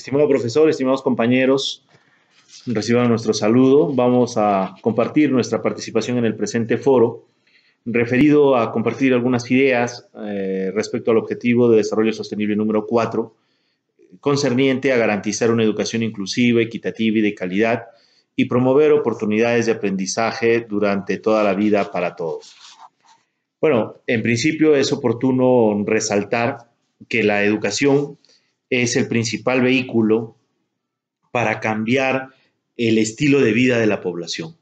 Estimado profesor, estimados compañeros, reciban nuestro saludo. Vamos a compartir nuestra participación en el presente foro referido a compartir algunas ideas eh, respecto al objetivo de desarrollo sostenible número 4, concerniente a garantizar una educación inclusiva, equitativa y de calidad y promover oportunidades de aprendizaje durante toda la vida para todos. Bueno, en principio es oportuno resaltar que la educación es el principal vehículo para cambiar el estilo de vida de la población.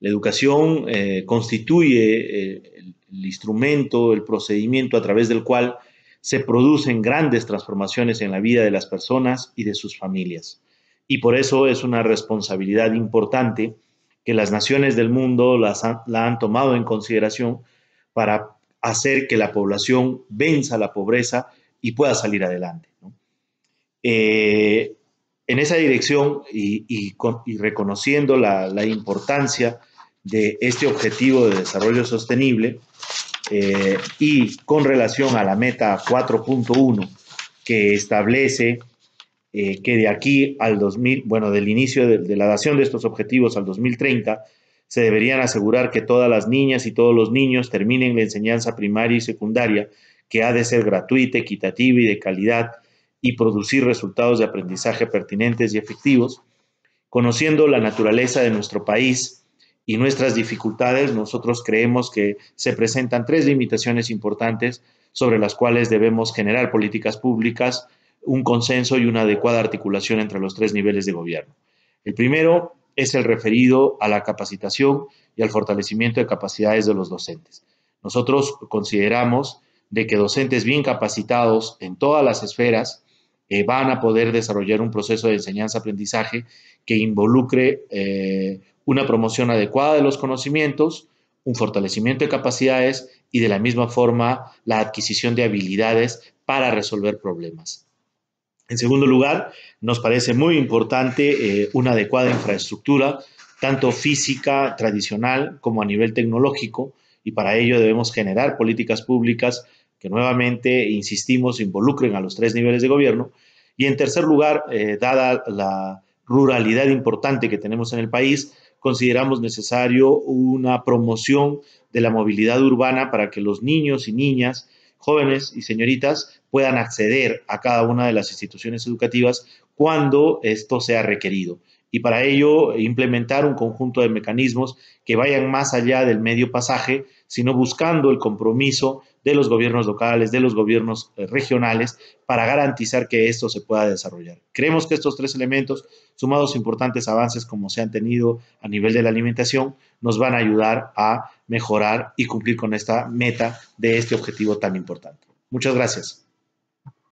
La educación eh, constituye eh, el instrumento, el procedimiento a través del cual se producen grandes transformaciones en la vida de las personas y de sus familias. Y por eso es una responsabilidad importante que las naciones del mundo la han tomado en consideración para hacer que la población venza la pobreza y pueda salir adelante. Eh, en esa dirección y, reconociendo la, importancia de este objetivo de desarrollo sostenible eh, y con relación a la meta 4.1 que establece eh, que de aquí al 2000, bueno, del inicio de, de la dación de estos objetivos al 2030, se deberían asegurar que todas las niñas y todos los niños terminen la enseñanza primaria y secundaria, que ha de ser gratuita, equitativa y de calidad, y producir resultados de aprendizaje pertinentes y efectivos. Conociendo la naturaleza de nuestro país y nuestras dificultades, nosotros creemos que se presentan tres limitaciones importantes sobre las cuales debemos generar políticas públicas, un consenso y una adecuada articulación entre los tres niveles de gobierno. El primero es el referido a la capacitación y al fortalecimiento de capacidades de los docentes. Nosotros consideramos de que docentes bien capacitados en todas las esferas eh, van a poder desarrollar un proceso de enseñanza-aprendizaje que involucre eh, una promoción adecuada de los conocimientos, un fortalecimiento de capacidades y de la misma forma la adquisición de habilidades para resolver problemas. En segundo lugar, nos parece muy importante eh, una adecuada infraestructura, tanto física, tradicional, como a nivel tecnológico, y para ello debemos generar políticas públicas que nuevamente, insistimos, involucren a los tres niveles de gobierno. Y en tercer lugar, eh, dada la ruralidad importante que tenemos en el país, consideramos necesario una promoción de la movilidad urbana para que los niños y niñas, jóvenes y señoritas puedan acceder a cada una de las instituciones educativas cuando esto sea requerido. Y para ello, implementar un conjunto de mecanismos que vayan más allá del medio pasaje, sino buscando el compromiso de los gobiernos locales, de los gobiernos eh, regionales, para garantizar que esto se pueda desarrollar. Creemos que estos tres elementos, sumados a importantes avances como se han tenido a nivel de la alimentación, nos van a ayudar a mejorar y cumplir con esta meta de este objetivo tan importante. Muchas gracias.